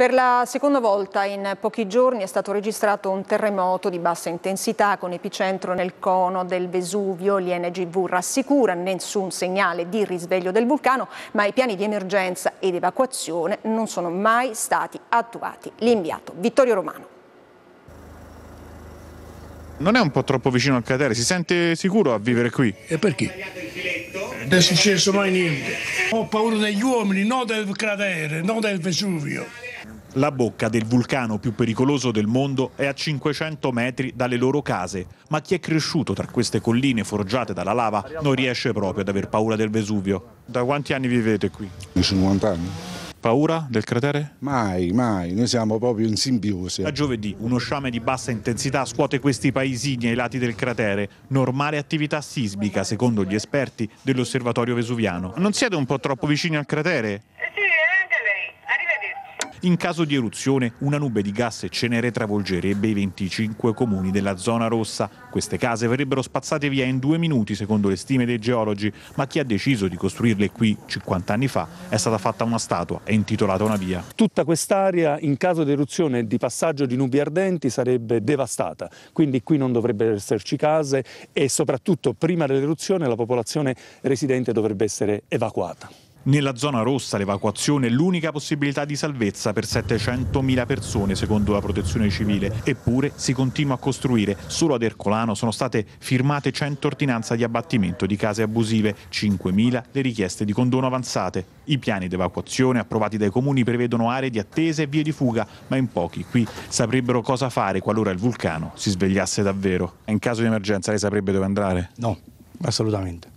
Per la seconda volta in pochi giorni è stato registrato un terremoto di bassa intensità con epicentro nel cono del Vesuvio. L'INGV rassicura nessun segnale di risveglio del vulcano, ma i piani di emergenza ed evacuazione non sono mai stati attuati. L'inviato Vittorio Romano. Non è un po' troppo vicino al cratere, si sente sicuro a vivere qui? E perché? Non è successo mai niente. Ho paura degli uomini, non del cratere, non del Vesuvio. La bocca del vulcano più pericoloso del mondo è a 500 metri dalle loro case, ma chi è cresciuto tra queste colline forgiate dalla lava non riesce proprio ad aver paura del Vesuvio. Da quanti anni vivete qui? 50 anni. Paura del cratere? Mai, mai, noi siamo proprio in simbiosi. Da giovedì uno sciame di bassa intensità scuote questi paesini ai lati del cratere, normale attività sismica secondo gli esperti dell'osservatorio vesuviano. Non siete un po' troppo vicini al cratere? In caso di eruzione, una nube di gas e cenere travolgerebbe i 25 comuni della zona rossa. Queste case verrebbero spazzate via in due minuti, secondo le stime dei geologi, ma chi ha deciso di costruirle qui 50 anni fa è stata fatta una statua e intitolata una via. Tutta quest'area, in caso di eruzione e di passaggio di nubi ardenti, sarebbe devastata, quindi qui non dovrebbero esserci case e soprattutto prima dell'eruzione la popolazione residente dovrebbe essere evacuata. Nella zona rossa l'evacuazione è l'unica possibilità di salvezza per 700.000 persone secondo la protezione civile, eppure si continua a costruire. Solo ad Ercolano sono state firmate 100 ordinanze di abbattimento di case abusive, 5.000 le richieste di condono avanzate. I piani di evacuazione approvati dai comuni prevedono aree di attesa e vie di fuga, ma in pochi qui saprebbero cosa fare qualora il vulcano si svegliasse davvero. In caso di emergenza lei saprebbe dove andare? No, assolutamente.